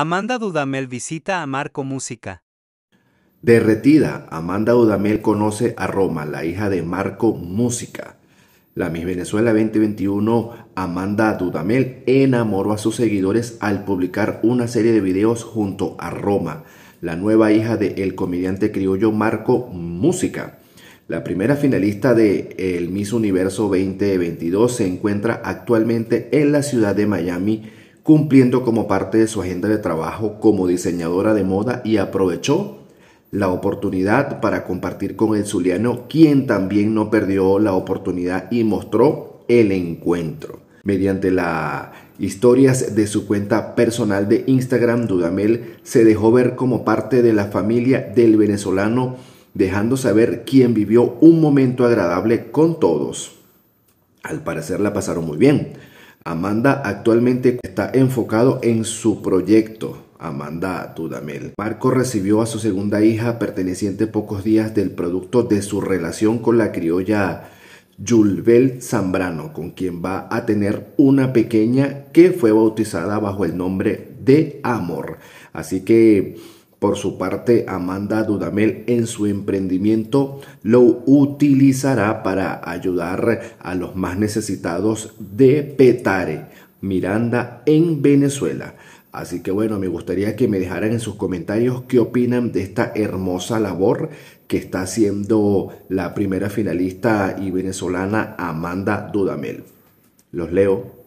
Amanda Dudamel visita a Marco Música. Derretida, Amanda Dudamel conoce a Roma, la hija de Marco Música. La Miss Venezuela 2021, Amanda Dudamel, enamoró a sus seguidores al publicar una serie de videos junto a Roma, la nueva hija del comediante criollo Marco Música. La primera finalista de el Miss Universo 2022 se encuentra actualmente en la ciudad de Miami cumpliendo como parte de su agenda de trabajo como diseñadora de moda y aprovechó la oportunidad para compartir con el Zuliano, quien también no perdió la oportunidad y mostró el encuentro. Mediante las historias de su cuenta personal de Instagram, Dudamel se dejó ver como parte de la familia del venezolano, dejando saber quién vivió un momento agradable con todos. Al parecer la pasaron muy bien Amanda actualmente está enfocado en su proyecto. Amanda Dudamel. Marco recibió a su segunda hija perteneciente pocos días del producto de su relación con la criolla Yulbel Zambrano, con quien va a tener una pequeña que fue bautizada bajo el nombre de Amor. Así que por su parte, Amanda Dudamel en su emprendimiento lo utilizará para ayudar a los más necesitados de Petare, Miranda, en Venezuela. Así que bueno, me gustaría que me dejaran en sus comentarios qué opinan de esta hermosa labor que está haciendo la primera finalista y venezolana Amanda Dudamel. Los leo.